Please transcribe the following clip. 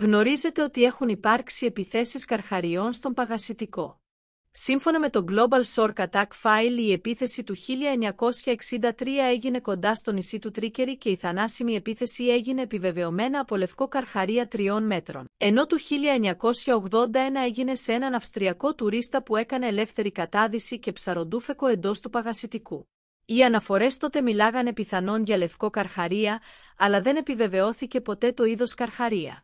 γνωρίζετε ότι έχουν υπάρξει επιθέσεις καρχαριών στον παγασιτικό. Σύμφωνα με το Global Shore Attack File, η επίθεση του 1963 έγινε κοντά στο νησί του Τρίκερη και η θανάσιμη επίθεση έγινε επιβεβαιωμένα από λευκό καρχαρία τριών μέτρων. Ενώ του 1981 έγινε σε έναν Αυστριακό τουρίστα που έκανε ελεύθερη κατάδυση και ψαροντούφεκο εντός του παγασιτικού. Οι αναφορές τότε μιλάγανε πιθανόν για λευκό καρχαρία, αλλά δεν επιβεβαιώθηκε ποτέ το είδος καρχαρία.